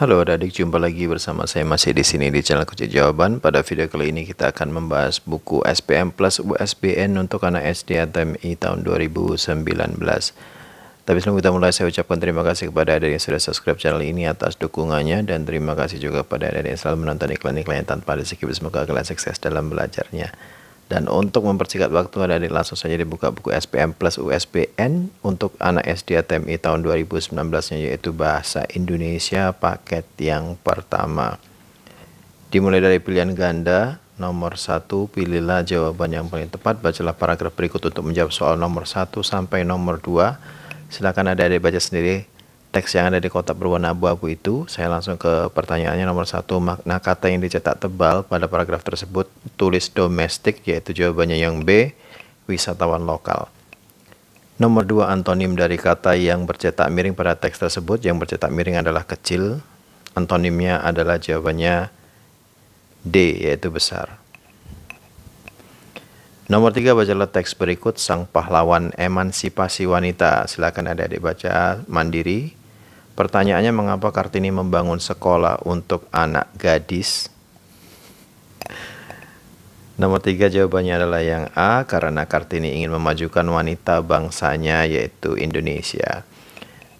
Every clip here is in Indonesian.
Halo adik-adik, jumpa lagi bersama saya masih di sini di channel Kunci Jawaban. Pada video kali ini kita akan membahas buku SPM plus USBN untuk anak SD mi tahun 2019. Tapi sebelum kita mulai, saya ucapkan terima kasih kepada adik yang sudah subscribe channel ini atas dukungannya dan terima kasih juga kepada adik yang selalu menonton iklan-iklan tanpa ada skip. Semoga kalian sukses dalam belajarnya. Dan untuk mempersingkat waktu ada yang langsung saja dibuka buku SPM plus USBN untuk anak SD ATMI tahun 2019 nya yaitu Bahasa Indonesia paket yang pertama. Dimulai dari pilihan ganda, nomor satu pilihlah jawaban yang paling tepat, bacalah paragraf berikut untuk menjawab soal nomor satu sampai nomor dua. Silakan ada adik baca sendiri teks yang ada di kotak berwarna abu-abu itu, saya langsung ke pertanyaannya nomor satu. Makna kata yang dicetak tebal pada paragraf tersebut tulis domestik, yaitu jawabannya yang B, wisatawan lokal. Nomor dua antonim dari kata yang bercetak miring pada teks tersebut, yang bercetak miring adalah kecil. Antonimnya adalah jawabannya D, yaitu besar. Nomor tiga bacalah teks berikut Sang Pahlawan Emansipasi Wanita. Silakan adik-adik baca mandiri Pertanyaannya mengapa Kartini membangun sekolah untuk anak gadis? Nomor tiga jawabannya adalah yang A karena Kartini ingin memajukan wanita bangsanya yaitu Indonesia.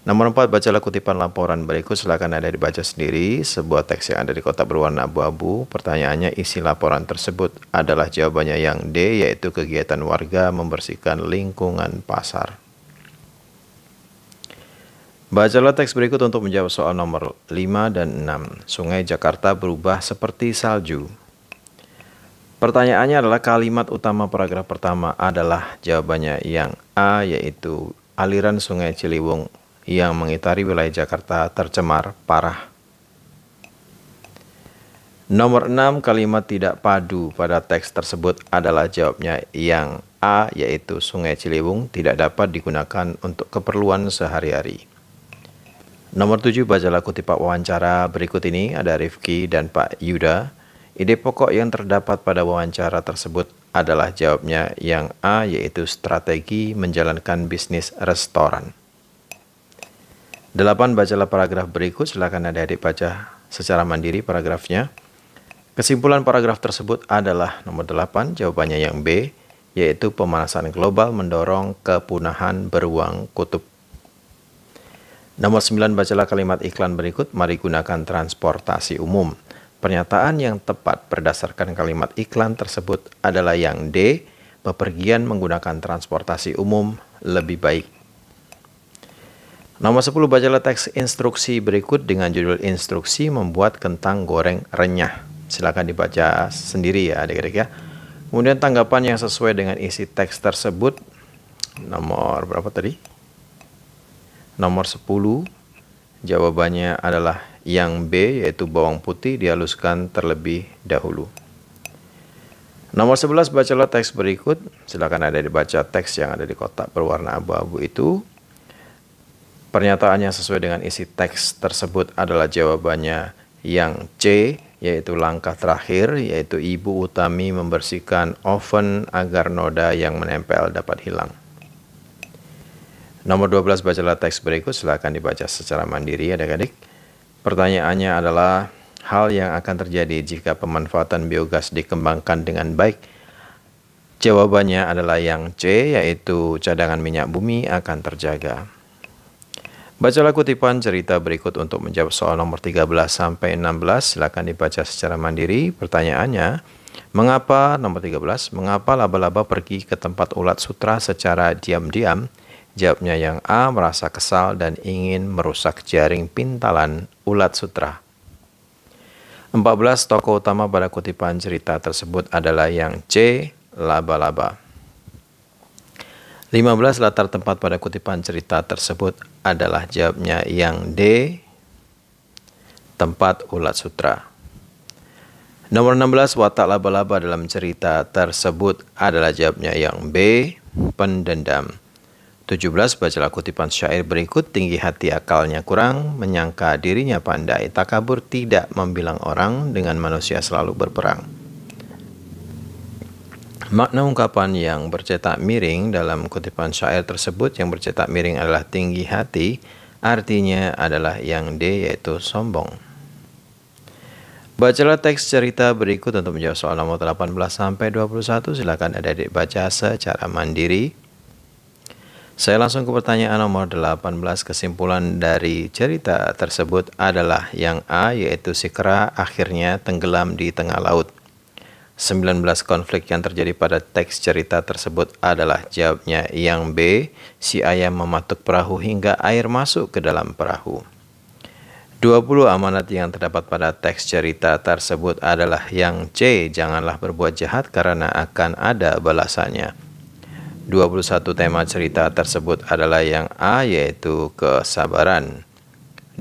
Nomor empat bacalah kutipan laporan berikut. Silakan ada dibaca sendiri. Sebuah teks yang ada di kotak berwarna abu-abu. Pertanyaannya, isi laporan tersebut adalah jawabannya yang D, yaitu kegiatan warga membersihkan lingkungan pasar. Bacalah teks berikut untuk menjawab soal nomor 5 dan 6. Sungai Jakarta berubah seperti salju. Pertanyaannya adalah kalimat utama paragraf pertama adalah jawabannya yang A yaitu aliran Sungai Ciliwung yang mengitari wilayah Jakarta tercemar parah. Nomor 6 kalimat tidak padu pada teks tersebut adalah jawabnya yang A yaitu Sungai Ciliwung tidak dapat digunakan untuk keperluan sehari-hari. Nomor 7 bacalah kutipan wawancara berikut ini ada Rifki dan Pak Yuda. Ide pokok yang terdapat pada wawancara tersebut adalah jawabnya yang A yaitu strategi menjalankan bisnis restoran. 8. Bacalah paragraf berikut, silakan adik-adik baca secara mandiri paragrafnya. Kesimpulan paragraf tersebut adalah nomor 8, jawabannya yang B, yaitu pemanasan global mendorong kepunahan beruang kutub Nomor 9 bacalah kalimat iklan berikut, mari gunakan transportasi umum. Pernyataan yang tepat berdasarkan kalimat iklan tersebut adalah yang D, bepergian menggunakan transportasi umum lebih baik. Nomor 10 bacalah teks instruksi berikut dengan judul instruksi membuat kentang goreng renyah. Silakan dibaca sendiri ya adik-adik ya. Kemudian tanggapan yang sesuai dengan isi teks tersebut nomor berapa tadi? Nomor 10 jawabannya adalah yang B yaitu bawang putih dihaluskan terlebih dahulu. Nomor 11 bacalah teks berikut. Silakan ada dibaca teks yang ada di kotak berwarna abu-abu itu. Pernyataannya sesuai dengan isi teks tersebut adalah jawabannya yang C yaitu langkah terakhir yaitu Ibu Utami membersihkan oven agar noda yang menempel dapat hilang. Nomor 12 bacalah teks berikut, silahkan dibaca secara mandiri adik-adik. Pertanyaannya adalah hal yang akan terjadi jika pemanfaatan biogas dikembangkan dengan baik. Jawabannya adalah yang C, yaitu cadangan minyak bumi akan terjaga. Bacalah kutipan cerita berikut untuk menjawab soal nomor 13 sampai 16. Silakan dibaca secara mandiri. Pertanyaannya, mengapa nomor 13? Mengapa laba-laba pergi ke tempat ulat sutra secara diam-diam? Jawabnya yang A merasa kesal dan ingin merusak jaring pintalan ulat sutra. 14 tokoh utama pada kutipan cerita tersebut adalah yang C, laba-laba. 15 latar tempat pada kutipan cerita tersebut adalah jawabnya yang D, tempat ulat sutra. Nomor 16 watak laba-laba dalam cerita tersebut adalah jawabnya yang B, pendendam. 17. Bacalah kutipan syair berikut, tinggi hati akalnya kurang, menyangka dirinya pandai, takabur tidak membilang orang, dengan manusia selalu berperang. Makna ungkapan yang bercetak miring dalam kutipan syair tersebut yang bercetak miring adalah tinggi hati, artinya adalah yang D yaitu sombong. Bacalah teks cerita berikut untuk menjawab soal nomor 18 sampai 21. Silakan Adik-adik baca secara mandiri. Saya langsung ke pertanyaan nomor 18. Kesimpulan dari cerita tersebut adalah yang A yaitu si kera akhirnya tenggelam di tengah laut. 19 konflik yang terjadi pada teks cerita tersebut adalah jawabnya yang B, si ayam mematuk perahu hingga air masuk ke dalam perahu. 20 amanat yang terdapat pada teks cerita tersebut adalah yang C, janganlah berbuat jahat karena akan ada balasannya. 21 tema cerita tersebut adalah yang A yaitu kesabaran.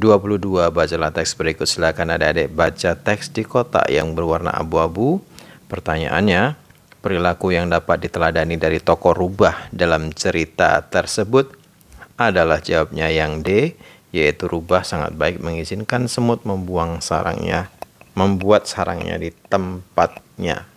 22 bacalah teks berikut silakan adik-adik baca teks di kotak yang berwarna abu-abu. Pertanyaannya, perilaku yang dapat diteladani dari toko rubah dalam cerita tersebut adalah jawabnya yang D yaitu rubah sangat baik mengizinkan semut membuang sarangnya, membuat sarangnya di tempatnya.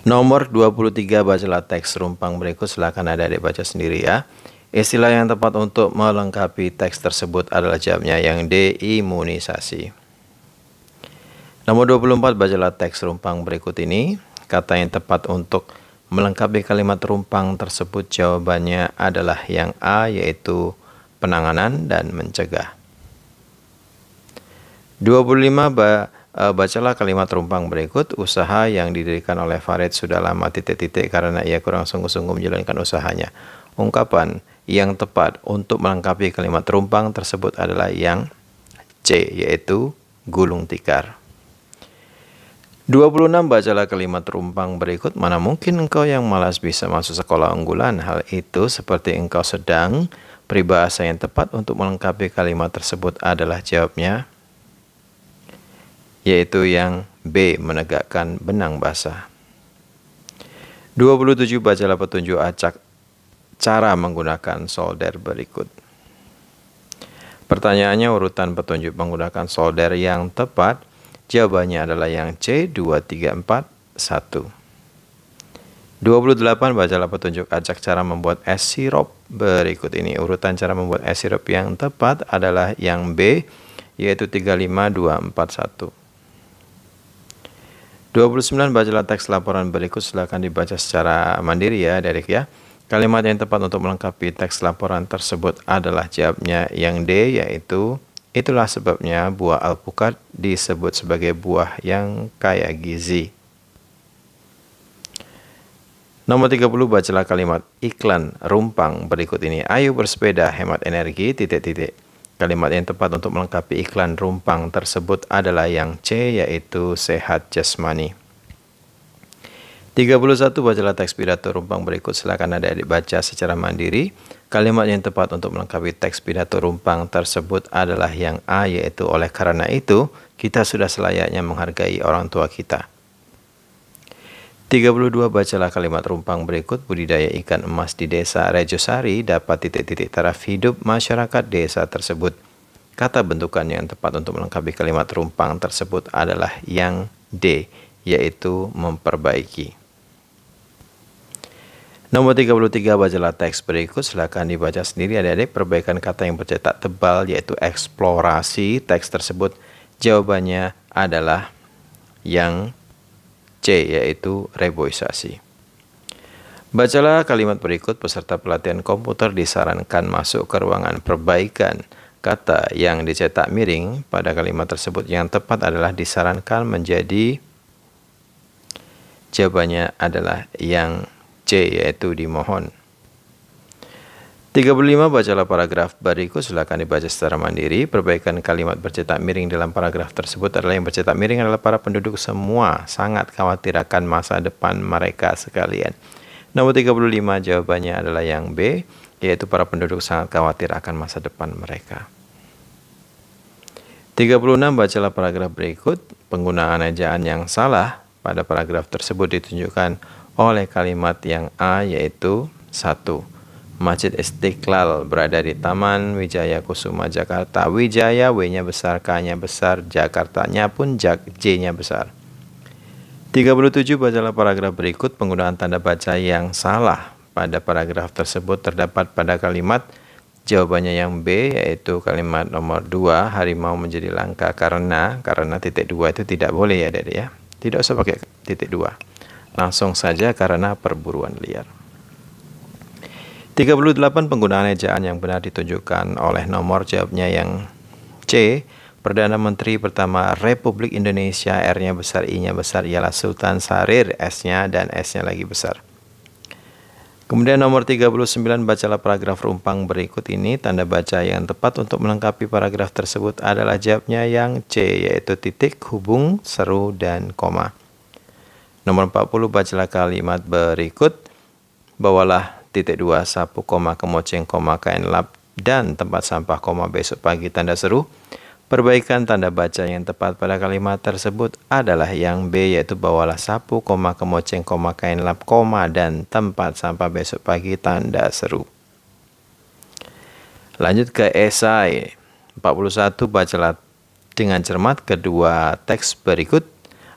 Nomor 23 bacalah teks rumpang berikut Silakan ada adik baca sendiri ya. Istilah yang tepat untuk melengkapi teks tersebut adalah jawabnya yang D. Imunisasi. Nomor 24 bacalah teks rumpang berikut ini. Kata yang tepat untuk melengkapi kalimat rumpang tersebut jawabannya adalah yang A yaitu penanganan dan mencegah. 25 bacalah Eh, bacalah kalimat rumpang berikut usaha yang didirikan oleh Farid sudah lama titik-titik karena ia kurang sungguh-sungguh menjalankan usahanya. Ungkapan yang tepat untuk melengkapi kalimat rumpang tersebut adalah yang C yaitu gulung tikar. 26 bacalah kalimat rumpang berikut mana mungkin engkau yang malas bisa masuk sekolah unggulan hal itu seperti engkau sedang peribahasa yang tepat untuk melengkapi kalimat tersebut adalah jawabnya yaitu yang B. Menegakkan benang basah. 27. Bacalah petunjuk acak cara menggunakan solder berikut. Pertanyaannya urutan petunjuk menggunakan solder yang tepat. Jawabannya adalah yang C. 2, 3, 4, 1. 28. Bacalah petunjuk acak cara membuat es sirup berikut ini. Urutan cara membuat es sirup yang tepat adalah yang B, yaitu 35241. 29 bacalah teks laporan berikut silahkan dibaca secara mandiri ya Derek ya. Kalimat yang tepat untuk melengkapi teks laporan tersebut adalah jawabnya yang D yaitu itulah sebabnya buah alpukat disebut sebagai buah yang kaya gizi. Nomor 30 bacalah kalimat iklan rumpang berikut ini. Ayo bersepeda hemat energi titik-titik. Kalimat yang tepat untuk melengkapi iklan rumpang tersebut adalah yang C yaitu sehat jasmani. 31 bacalah teks pidato rumpang berikut silakan ada adik baca secara mandiri. Kalimat yang tepat untuk melengkapi teks pidato rumpang tersebut adalah yang A yaitu oleh karena itu kita sudah selayaknya menghargai orang tua kita. 32 bacalah kalimat rumpang berikut budidaya ikan emas di desa Rejosari dapat titik-titik taraf hidup masyarakat desa tersebut. Kata bentukan yang tepat untuk melengkapi kalimat rumpang tersebut adalah yang D, yaitu memperbaiki. Nomor 33 bacalah teks berikut silakan dibaca sendiri adik-adik perbaikan kata yang bercetak tebal yaitu eksplorasi teks tersebut jawabannya adalah yang yaitu reboisasi. Bacalah kalimat berikut peserta pelatihan komputer disarankan masuk ke ruangan perbaikan kata yang dicetak miring pada kalimat tersebut yang tepat adalah disarankan menjadi jawabannya adalah yang C yaitu dimohon. 35 bacalah paragraf berikut. silakan dibaca secara mandiri perbaikan kalimat bercetak miring dalam paragraf tersebut adalah yang bercetak miring adalah para penduduk semua sangat khawatir akan masa depan mereka sekalian nomor 35 jawabannya adalah yang B yaitu para penduduk sangat khawatir akan masa depan mereka 36 bacalah paragraf berikut penggunaan ejaan yang salah pada paragraf tersebut ditunjukkan oleh kalimat yang A yaitu 1 Masjid Istiqlal berada di Taman Wijaya Kusuma Jakarta. Wijaya W-nya besar, K-nya besar, Jakartanya pun J-nya besar. 37 bacalah paragraf berikut penggunaan tanda baca yang salah. Pada paragraf tersebut terdapat pada kalimat jawabannya yang B yaitu kalimat nomor 2 harimau menjadi langka karena karena titik 2 itu tidak boleh ya Dede ya. Tidak usah pakai titik 2. Langsung saja karena perburuan liar. 38 penggunaan ejaan yang benar ditunjukkan oleh nomor jawabnya yang C. Perdana Menteri pertama Republik Indonesia R-nya besar, I-nya besar ialah Sultan Sarir S-nya dan S-nya lagi besar. Kemudian nomor 39 bacalah paragraf rumpang berikut ini tanda baca yang tepat untuk melengkapi paragraf tersebut adalah jawabnya yang C yaitu titik, hubung, seru dan koma. Nomor 40 bacalah kalimat berikut bawalah titik dua sapu koma kemoceng koma kain lap dan tempat sampah koma besok pagi tanda seru perbaikan tanda baca yang tepat pada kalimat tersebut adalah yang B yaitu bawalah sapu koma kemoceng koma kain lap koma dan tempat sampah besok pagi tanda seru lanjut ke esai 41 bacalah dengan cermat kedua teks berikut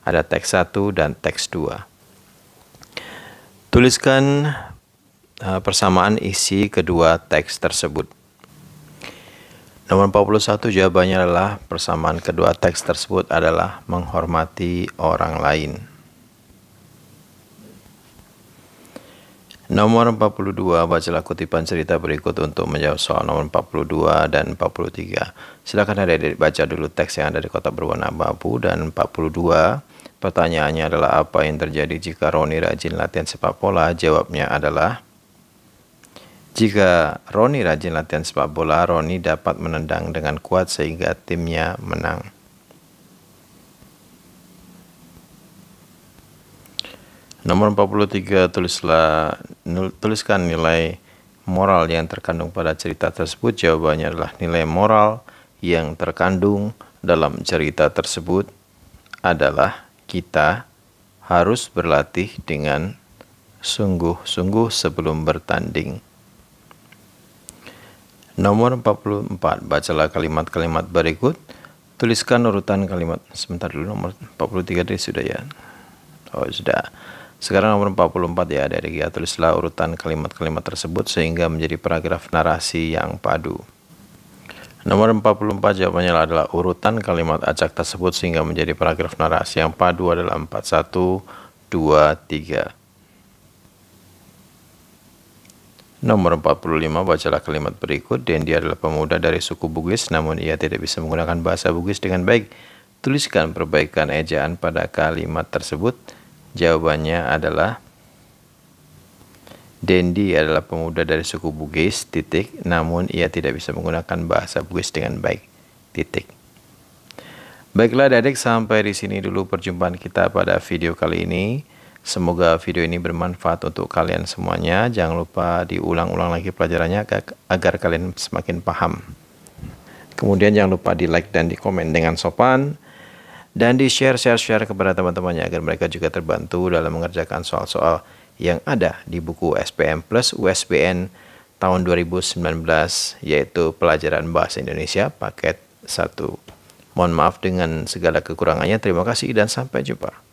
ada teks 1 dan teks 2 Tuliskan Eh, persamaan isi kedua teks tersebut. Nomor 41 jawabannya adalah persamaan kedua teks tersebut adalah menghormati orang lain. Nomor 42 bacalah kutipan cerita berikut untuk menjawab soal nomor 42 dan 43. Silakan ada baca dulu teks yang ada di kotak berwarna abu dan 42. Pertanyaannya adalah apa yang terjadi jika Roni rajin latihan sepak bola? Jawabnya adalah jika Roni rajin latihan sepak bola, Roni dapat menendang dengan kuat sehingga timnya menang. Nomor 43 tulislah tuliskan nilai moral yang terkandung pada cerita tersebut. Jawabannya adalah nilai moral yang terkandung dalam cerita tersebut adalah kita harus berlatih dengan sungguh-sungguh sebelum bertanding. Nomor 44, bacalah kalimat-kalimat berikut. Tuliskan urutan kalimat. Sebentar dulu, nomor 43 tadi sudah ya. Oh, sudah. Sekarang nomor 44 ya dari ya. tulislah urutan kalimat-kalimat tersebut sehingga menjadi paragraf narasi yang padu. Nomor 44 jawabannya adalah urutan kalimat acak tersebut sehingga menjadi paragraf narasi yang padu adalah 41, 2, 3. Nomor 45, bacalah kalimat berikut. Dendi adalah pemuda dari suku Bugis, namun ia tidak bisa menggunakan bahasa Bugis dengan baik. Tuliskan perbaikan ejaan pada kalimat tersebut. Jawabannya adalah Dendi adalah pemuda dari suku Bugis, titik, namun ia tidak bisa menggunakan bahasa Bugis dengan baik, titik. Baiklah adik sampai di sini dulu perjumpaan kita pada video kali ini. Semoga video ini bermanfaat untuk kalian semuanya. Jangan lupa diulang-ulang lagi pelajarannya agar kalian semakin paham. Kemudian jangan lupa di like dan di komen dengan sopan dan di share share share kepada teman-temannya agar mereka juga terbantu dalam mengerjakan soal-soal yang ada di buku SPM plus USBN tahun 2019 yaitu pelajaran bahasa Indonesia paket 1. Mohon maaf dengan segala kekurangannya. Terima kasih dan sampai jumpa.